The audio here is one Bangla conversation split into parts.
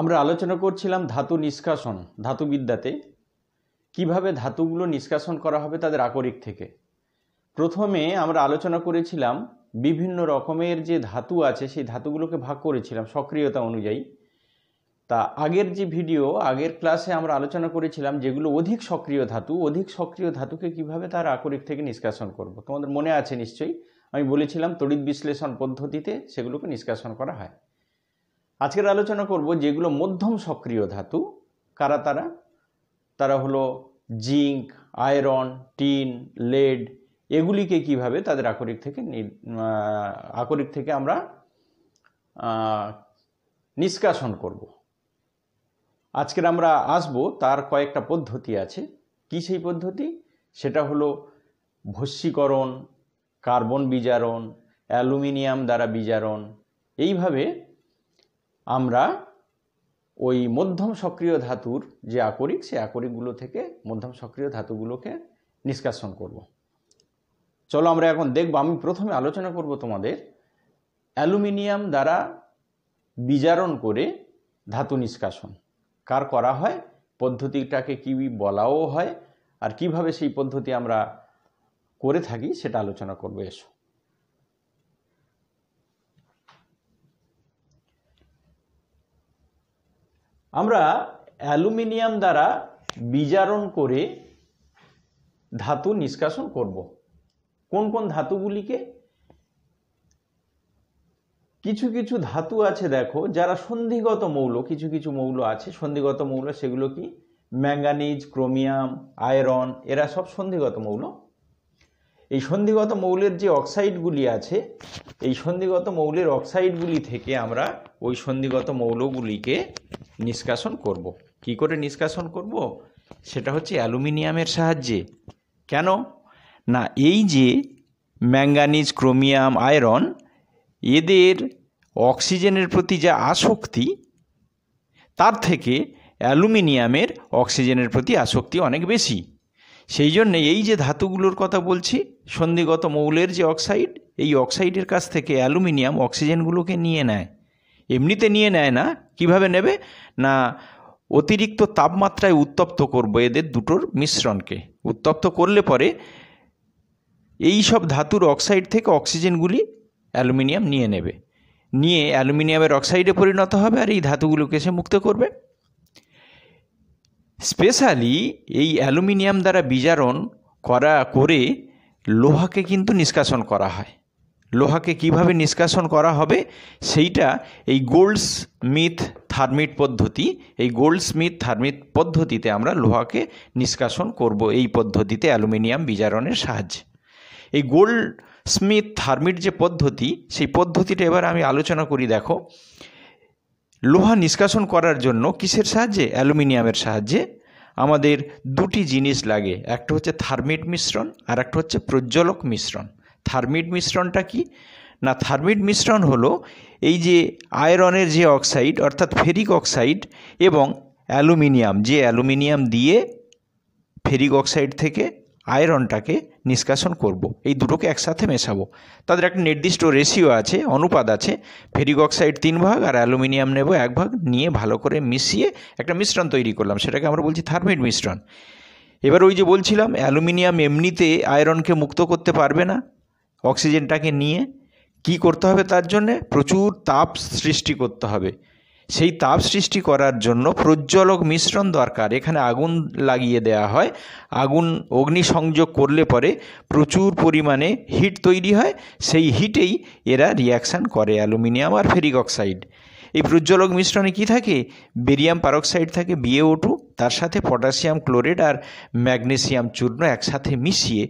আমরা আলোচনা করছিলাম ধাতু নিষ্কাশন ধাতুবিদ্যাতে কিভাবে ধাতুগুলো নিষ্কাশন করা হবে তাদের আকরিক থেকে প্রথমে আমরা আলোচনা করেছিলাম বিভিন্ন রকমের যে ধাতু আছে সেই ধাতুগুলোকে ভাগ করেছিলাম সক্রিয়তা অনুযায়ী তা আগের যে ভিডিও আগের ক্লাসে আমরা আলোচনা করেছিলাম যেগুলো অধিক সক্রিয় ধাতু অধিক সক্রিয় ধাতুকে কিভাবে তার আকরিক থেকে নিষ্কাশন করব। তোমাদের মনে আছে নিশ্চয়ই আমি বলেছিলাম তড়িৎ বিশ্লেষণ পদ্ধতিতে সেগুলোকে নিষ্কাশন করা হয় আজকের আলোচনা করব যেগুলো মধ্যম সক্রিয় ধাতু কারা তারা তারা হলো জিঙ্ক আয়রন টিন লেড এগুলিকে কিভাবে তাদের আকরিক থেকে আকরিক থেকে আমরা নিষ্কাশন করব আজকের আমরা আসব তার কয়েকটা পদ্ধতি আছে কী সেই পদ্ধতি সেটা হলো ভস্মীকরণ কার্বন বিজারণ অ্যালুমিনিয়াম দ্বারা বিজারণ এইভাবে আমরা ওই মধ্যম সক্রিয় ধাতুর যে আকরিক সেই আকরিকগুলো থেকে মধ্যম সক্রিয় ধাতুগুলোকে নিষ্কাশন করব। চলো আমরা এখন দেখব আমি প্রথমে আলোচনা করব তোমাদের অ্যালুমিনিয়াম দ্বারা বিজারণ করে ধাতু নিষ্কাশন কার করা হয় পদ্ধতিটাকে কী বলাও হয় আর কিভাবে সেই পদ্ধতি আমরা করে থাকি সেটা আলোচনা করবো এসো আমরা অ্যালুমিনিয়াম দ্বারা বিজারণ করে ধাতু নিষ্কাশন করব কোন কোন ধাতুগুলিকে কিছু কিছু ধাতু আছে দেখো যারা সন্ধিগত মৌল কিছু কিছু মৌল আছে সন্ধিগত মৌল সেগুলো কি ম্যাঙ্গানিজ ক্রোমিয়াম আয়রন এরা সব সন্ধিগত মৌল এই সন্ধিগত মৌলের যে অক্সাইডগুলি আছে এই সন্ধিগত মৌলের অক্সাইডগুলি থেকে আমরা ওই সন্ধিগত মৌলগুলিকে নিষ্কাশন করব। কি করে নিষ্কাশন করব সেটা হচ্ছে অ্যালুমিনিয়ামের সাহায্যে কেন না এই যে ম্যাঙ্গানিজ ক্রোমিয়াম আয়রন এদের অক্সিজেনের প্রতি যা আসক্তি তার থেকে অ্যালুমিনিয়ামের অক্সিজেনের প্রতি আসক্তি অনেক বেশি সেই জন্যে এই যে ধাতুগুলোর কথা বলছি সন্ধিগত মৌলের যে অক্সাইড এই অক্সাইডের কাছ থেকে অ্যালুমিনিয়াম অক্সিজেনগুলোকে নিয়ে নেয় এমনিতে নিয়ে নেয় না কিভাবে নেবে না অতিরিক্ত তাপমাত্রায় উত্তপ্ত করবো এদের দুটোর মিশ্রণকে উত্তপ্ত করলে পরে এই সব ধাতুর অক্সাইড থেকে অক্সিজেনগুলি অ্যালুমিনিয়াম নিয়ে নেবে নিয়ে অ্যালুমিনিয়ামের অক্সাইডে পরিণত হবে আর এই ধাতুগুলোকে সে মুক্ত করবে স্পেশালি এই অ্যালুমিনিয়াম দ্বারা বিজারণ করা করে লোহাকে কিন্তু নিষ্কাশন করা হয় লোহাকে কিভাবে নিষ্কাশন করা হবে সেইটা এই গোল্ড স্মিথ থার্মিট পদ্ধতি এই গোল্ড স্মিথ থার্মিট পদ্ধতিতে আমরা লোহাকে নিষ্কাশন করব এই পদ্ধতিতে অ্যালুমিনিয়াম বিজারণের সাহায্যে এই গোল্ড স্মিথ থার্মিট যে পদ্ধতি সেই পদ্ধতিটা এবার আমি আলোচনা করি দেখো লোহা নিষ্কাশন করার জন্য কিসের সাহায্যে অ্যালুমিনিয়ামের সাহায্যে আমাদের দুটি জিনিস লাগে একটা হচ্ছে থার্মিট মিশ্রণ আর একটা হচ্ছে প্রজ্জ্বলক মিশ্রণ থার্মিট মিশ্রণটা কি না থার্মিট মিশ্রণ হলো এই যে আয়রনের যে অক্সাইড অর্থাৎ ফেরিক অক্সাইড এবং অ্যালুমিনিয়াম যে অ্যালুমিনিয়াম দিয়ে ফেরিক অক্সাইড থেকে আয়রনটাকে নিষ্কাশন করব। এই দুটোকে একসাথে মেশাবো তাদের একটা নির্দিষ্ট রেশিও আছে অনুপাত আছে ফেরিক অক্সাইড তিন ভাগ আর অ্যালুমিনিয়াম নেব এক ভাগ নিয়ে ভালো করে মিশিয়ে একটা মিশ্রণ তৈরি করলাম সেটাকে আমরা বলছি থার্মিড মিশ্রণ এবার ওই যে বলছিলাম অ্যালুমিনিয়াম এমনিতে আয়রনকে মুক্ত করতে পারবে না অক্সিজেনটাকে নিয়ে কি করতে হবে তার জন্যে প্রচুর তাপ সৃষ্টি করতে হবে সেই তাপ সৃষ্টি করার জন্য প্রজ্বলক মিশ্রণ দরকার এখানে আগুন লাগিয়ে দেয়া হয় আগুন অগ্নি সংযোগ করলে পরে প্রচুর পরিমাণে হিট তৈরি হয় সেই হিটেই এরা রিয়াকশান করে অ্যালুমিনিয়াম আর ফেরিক অক্সাইড এই প্রজ্জ্বলক মিশ্রণে কি থাকে বেরিয়াম পারক্সাইড থাকে বিএ টু তার সাথে পটাশিয়াম ক্লোরেড আর ম্যাগনেসিয়াম চূর্ণ একসাথে মিশিয়ে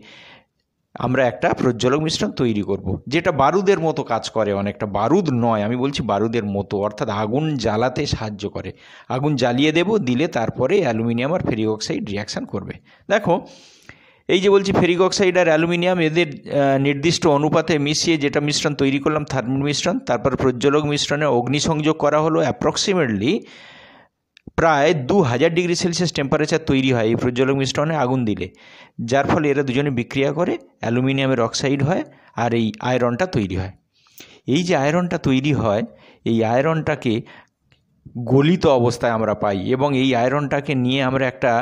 আমরা একটা প্রজ্বলক মিশ্রণ তৈরি করব। যেটা বারুদের মতো কাজ করে অনেকটা বারুদ নয় আমি বলছি বারুদের মতো অর্থাৎ আগুন জ্বালাতে সাহায্য করে আগুন জ্বালিয়ে দেব দিলে তারপরে অ্যালুমিনিয়াম আর ফেরিক অক্সাইড রিয়াকশান করবে দেখো এই যে বলছি ফেরিক অক্সাইড আর অ্যালুমিনিয়াম এদের নির্দিষ্ট অনুপাতে মিশিয়ে যেটা মিশ্রণ তৈরি করলাম থার্মিন মিশ্রণ তারপর প্রজ্জ্বলক মিশ্রণে অগ্নিসংযোগ করা হলো অ্যাপ্রক্সিমেটলি প্রায় দু হাজার ডিগ্রি সেলসিয়াস টেম্পারেচার তৈরি হয় এই প্রজ্বলক মিশ্রণে আগুন দিলে যার ফলে এরা দুজনে বিক্রিয়া করে অ্যালুমিনিয়ামের অক্সাইড হয় আর এই আয়রনটা তৈরি হয় এই যে আয়রনটা তৈরি হয় এই আয়রনটাকে গলিত অবস্থায় আমরা পাই এবং এই আয়রনটাকে নিয়ে আমরা একটা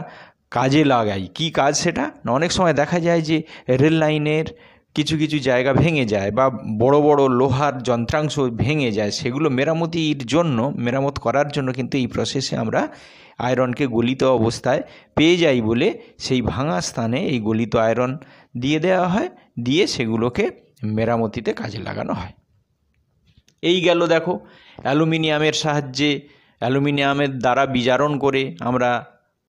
কাজে লাগাই কি কাজ সেটা অনেক সময় দেখা যায় যে রেল লাইনের কিছু কিছু জায়গা ভেঙে যায় বা বড় বড় লোহার যন্ত্রাংশ ভেঙে যায় সেগুলো মেরামতির জন্য মেরামত করার জন্য কিন্তু এই প্রসেসে আমরা আয়রনকে গলিত অবস্থায় পেয়ে যাই বলে সেই ভাঙা স্থানে এই গলিত আয়রন দিয়ে দেওয়া হয় দিয়ে সেগুলোকে মেরামতিতে কাজে লাগানো হয় এই গেল দেখো অ্যালুমিনিয়ামের সাহায্যে অ্যালুমিনিয়ামের দ্বারা বিজারণ করে আমরা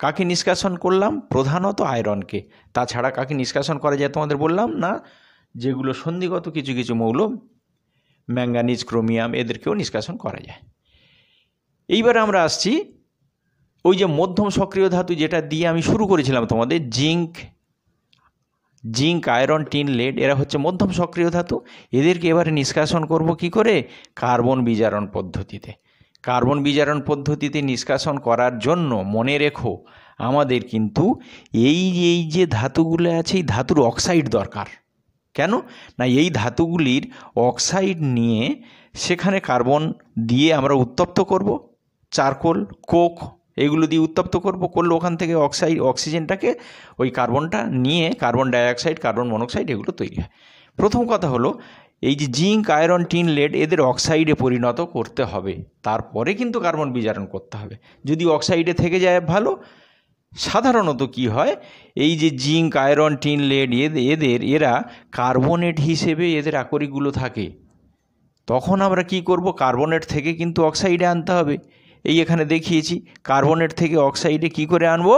কাকে নিষ্কাশন করলাম প্রধানত আয়রনকে তাছাড়া কাকে নিষ্কাশন করা যায় তোমাদের বললাম না যেগুলো সন্ধিগত কিছু কিছু মৌল ম্যাঙ্গানিজ ক্রোমিয়াম এদেরকেও নিষ্কাশন করা যায় এইবার আমরা আসছি ওই যে মধ্যম সক্রিয় ধাতু যেটা দিয়ে আমি শুরু করেছিলাম তোমাদের zinc zinc iron tin lead এরা হচ্ছে মধ্যম সক্রিয় ধাতু এদেরকে এবারে নিষ্কাশন করব কি করে কার্বন বিজারণ পদ্ধতিতে কার্বন বিজারণ পদ্ধতিতে নিষ্কাশন করার জন্য মনে রেখো আমাদের কিন্তু এই এই যে ধাতুগুলো আছে এই ধাতুর অক্সাইড দরকার কেন না এই ধাতুগুলির অক্সাইড নিয়ে সেখানে কার্বন দিয়ে আমরা উত্তপ্ত করব চারকোল কোক এগুলো দিয়ে উত্তপ্ত করব করলে ওখান থেকে অক্সাইড অক্সিজেনটাকে ওই কার্বনটা নিয়ে কার্বন ডাইঅক্সাইড কার্বন মনোক্সাইড এগুলো তৈরি হয় প্রথম কথা হলো এই যে জিঙ্ক আয়রন টিন লেড এদের অক্সাইডে পরিণত করতে হবে তারপরে কিন্তু কার্বন বিজারণ করতে হবে যদি অক্সাইডে থেকে যায় ভালো সাধারণত কি হয় এই যে জিঙ্ক আয়রন টিন লেড এদের এরা কার্বনেট হিসেবে এদের আকরিকগুলো থাকে তখন আমরা কি করব কার্বনেট থেকে কিন্তু অক্সাইডে আনতে হবে এই এখানে দেখিয়েছি কার্বনেট থেকে অক্সাইডে কি করে আনবো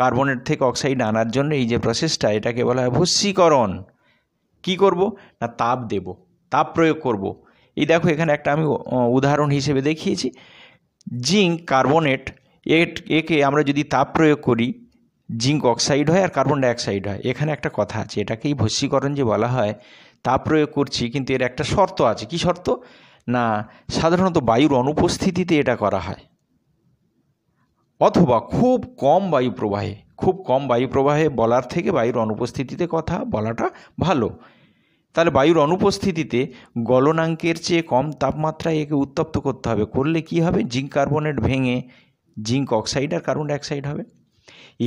কার্বনেট থেকে অক্সাইড আনার জন্য এই যে প্রসেসটা এটাকে বলা হয় ভস্মীকরণ কি করব না তাপ দেব তাপ প্রয়োগ করব এই দেখো এখানে একটা আমি উদাহরণ হিসেবে দেখিয়েছি জিঙ্ক কার্বনেট একে আমরা যদি তাপ প্রয়োগ করি জিঙ্ক অক্সাইড হয় আর কার্বন ডাইঅক্সাইড হয় এখানে একটা কথা আছে এটাকেই ভস্মীকরণ যে বলা হয় তাপ প্রয়োগ করছি কিন্তু এর একটা শর্ত আছে কি শর্ত না সাধারণত বায়ুর অনুপস্থিতিতে এটা করা হয় অথবা খুব কম বায়ু প্রবাহে খুব কম বায়ু প্রবাহে বলার থেকে বায়ুর অনুপস্থিতিতে কথা বলাটা ভালো তাহলে বায়ুর অনুপস্থিতিতে গলনাঙ্কের চেয়ে কম তাপমাত্রায় একে উত্তপ্ত করতে হবে করলে কি হবে জিঙ্ক কার্বনেট ভেঙে জিঙ্ক অক্সাইড আর কার্বন ডাইঅক্সাইড হবে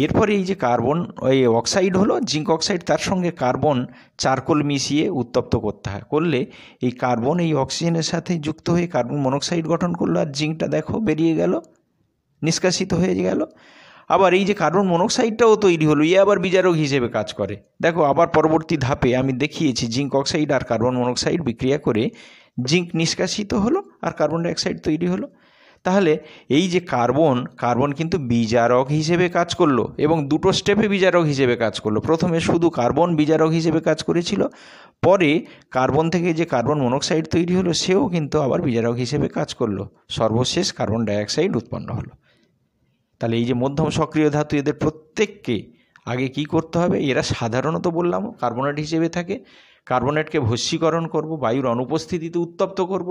এরপরে এই যে কার্বন ওই অক্সাইড হলো জিঙ্ক অক্সাইড তার সঙ্গে কার্বন চারকোল মিশিয়ে উত্তপ্ত করতে হয় করলে এই কার্বন এই অক্সিজেনের সাথে যুক্ত হয়ে কার্বন মনোক্সাইড গঠন করলো আর জিঙ্কটা দেখো বেরিয়ে গেল নিষ্কাশিত হয়ে গেল আবার এই যে কার্বন মনোক্সাইডটাও তৈরি হলো ইয়ে আবার বিজারক হিসেবে কাজ করে দেখো আবার পরবর্তী ধাপে আমি দেখিয়েছি জিঙ্ক অক্সাইড আর কার্বন মনোক্সাইড বিক্রিয়া করে জিঙ্ক নিষ্কাশিত হলো আর কার্বন ডাইঅক্সাইড তৈরি হলো তাহলে এই যে কার্বন কার্বন কিন্তু বিজারক হিসেবে কাজ করলো এবং দুটো স্টেপে বিজারক হিসেবে কাজ করলো প্রথমে শুধু কার্বন বিজারক হিসেবে কাজ করেছিল পরে কার্বন থেকে যে কার্বন মনোক্সাইড তৈরি হলো সেও কিন্তু আবার বিজারক হিসেবে কাজ করলো সর্বশেষ কার্বন ডাইঅক্সাইড উৎপন্ন হলো তাহলে এই যে মধ্যম সক্রিয় ধাতু এদের প্রত্যেককে আগে কি করতে হবে এরা সাধারণত বললাম কার্বনেট হিসেবে থাকে কার্বনেটকে ভস্মীকরণ করব বায়ুর অনুপস্থিতিতে উত্তপ্ত করব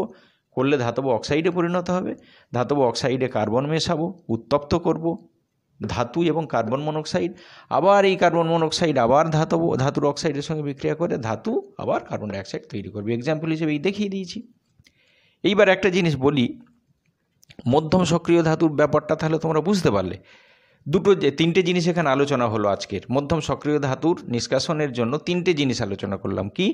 করলে ধাতব অক্সাইডে পরিণত হবে ধাতব অক্সাইডে কার্বন মেশাবো উত্তপ্ত করব ধাতু এবং কার্বন মনোক্সাইড আবার এই কার্বন মনোক্সাইড আবার ধাতব ধাতুর অক্সাইডের সঙ্গে বিক্রিয়া করে ধাতু আবার কার্বন ডাইঅক্সাইড তৈরি করবে এক্সাম্পল হিসেবে এই দেখিয়ে দিয়েছি এইবার একটা জিনিস বলি মধ্যম সক্রিয় ধাতুর ব্যাপারটা তাহলে তোমরা বুঝতে পারলে দুটো যে তিনটে জিনিস এখানে আলোচনা হলো আজকের মধ্যম সক্রিয় ধাতুর নিষ্কাশনের জন্য তিনটে জিনিস আলোচনা করলাম কি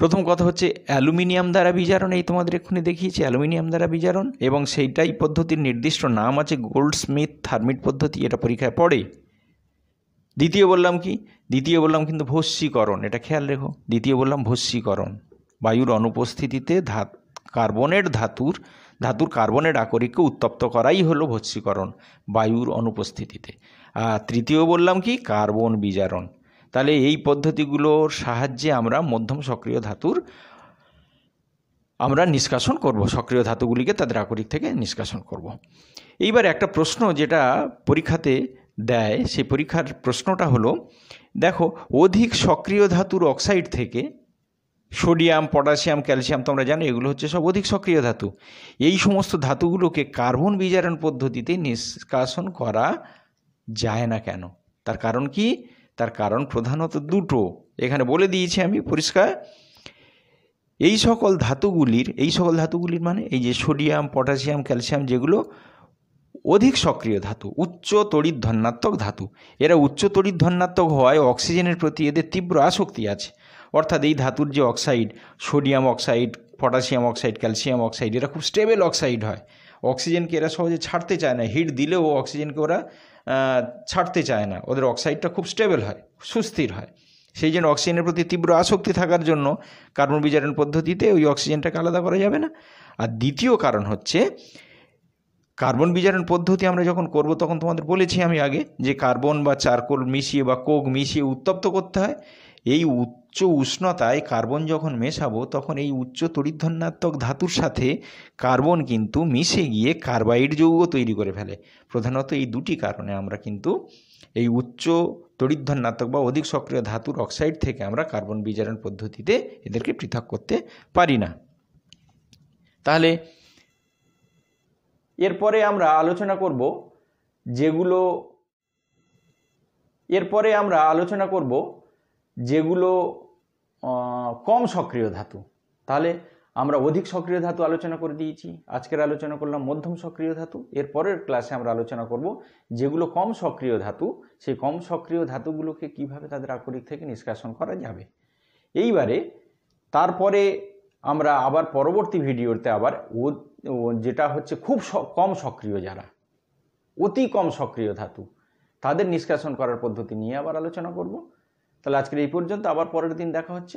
প্রথম কথা হচ্ছে অ্যালুমিনিয়াম দ্বারা বিজারণ এই তোমাদের এক্ষুনি দেখিয়েছি অ্যালুমিনিয়াম দ্বারা বিজারণ এবং সেইটাই পদ্ধতির নির্দিষ্ট নাম আছে গোল্ড স্মিথ থার্মিট পদ্ধতি এটা পরীক্ষায় পড়ে দ্বিতীয় বললাম কি দ্বিতীয় বললাম কিন্তু ভস্মীকরণ এটা খেয়াল রেখো দ্বিতীয় বললাম ভস্মীকরণ বায়ুর অনুপস্থিতিতে ধাত কার্বনেট ধাতুর ধাতুর কার্বনেট আকরিককে উত্তপ্ত করাই হলো ভস্মীকরণ বায়ুর অনুপস্থিতিতে আর তৃতীয় বললাম কি কার্বন বিজারণ তাহলে এই পদ্ধতিগুলোর সাহায্যে আমরা মধ্যম সক্রিয় ধাতুর আমরা নিষ্কাশন করব সক্রিয় ধাতুগুলিকে তাদের আকরিক থেকে নিষ্কাশন করব। এইবার একটা প্রশ্ন যেটা পরীক্ষাতে দেয় সেই পরীক্ষার প্রশ্নটা হলো দেখো অধিক সক্রিয় ধাতুর অক্সাইড থেকে সোডিয়াম পটাশিয়াম ক্যালসিয়াম তোমরা জানো এগুলো হচ্ছে সব অধিক সক্রিয় ধাতু এই সমস্ত ধাতুগুলোকে কার্বন বিজারণ পদ্ধতিতে নিষ্কাশন করা যায় না কেন তার কারণ কি তার কারণ প্রধানত দুটো এখানে বলে দিয়েছি আমি পরিষ্কার এই সকল ধাতুগুলির এই সকল ধাতুগুলির মানে এই যে সোডিয়াম পটাশিয়াম ক্যালসিয়াম যেগুলো অধিক সক্রিয় ধাতু উচ্চ তড়িৎ ধন্যাত্মক ধাতু এরা উচ্চ তড়িৎ ধন্যাত্মক হওয়ায় অক্সিজেনের প্রতি এদের তীব্র আসক্তি আছে অর্থাৎ এই ধাতুর যে oxide sodium oxide potassium oxide calcium oxide এরা খুব স্টেবল অক্সাইড হয় অক্সিজেনকে এরা সহজে ছাড়তে চায় না হিট দিলেও অক্সিজেনকে ওরা ছাড়তে চায় না ওদের অক্সাইডটা খুব স্টেবল হয় সুস্থির হয় সেই জন্য অক্সিজেনের প্রতি তীব্র আসক্তি থাকার জন্য কার্বন বিচারণ পদ্ধতিতে ওই অক্সিজেনটাকে আলাদা করা যাবে না আর দ্বিতীয় কারণ হচ্ছে কার্বন বিচারণ পদ্ধতি আমরা যখন করব তখন তোমাদের বলেছি আমি আগে যে কার্বন বা চারকোল মিশিয়ে বা কোক মিশিয়ে উত্তপ্ত করতে হয় এই উচ্চ উষ্ণতায় কার্বন যখন মেশাবো তখন এই উচ্চ তড়িৎধন্যাত্মক ধাতুর সাথে কার্বন কিন্তু মিশে গিয়ে কার্বাইড যৌগ তৈরি করে ফেলে প্রধানত এই দুটি কারণে আমরা কিন্তু এই উচ্চ তড়িৎধন্যাত্মক বা অধিক সক্রিয় ধাতুর অক্সাইড থেকে আমরা কার্বন বিজারণ পদ্ধতিতে এদেরকে পৃথক করতে পারি না তাহলে এরপরে আমরা আলোচনা করব যেগুলো এরপরে আমরা আলোচনা করব যেগুলো কম সক্রিয় ধাতু তাহলে আমরা অধিক সক্রিয় ধাতু আলোচনা করে দিয়েছি আজকের আলোচনা করলাম মধ্যম সক্রিয় ধাতু এর পরের ক্লাসে আমরা আলোচনা করব যেগুলো কম সক্রিয় ধাতু সেই কম সক্রিয় ধাতুগুলোকে কিভাবে তাদের আকরিক থেকে নিষ্কাশন করা যাবে এইবারে তারপরে আমরা আবার পরবর্তী ভিডিওতে আবার যেটা হচ্ছে খুব কম সক্রিয় যারা অতি কম সক্রিয় ধাতু তাদের নিষ্কাশন করার পদ্ধতি নিয়ে আবার আলোচনা করব তাহলে আজকের এই পর্যন্ত আবার পরের দিন দেখা হচ্ছে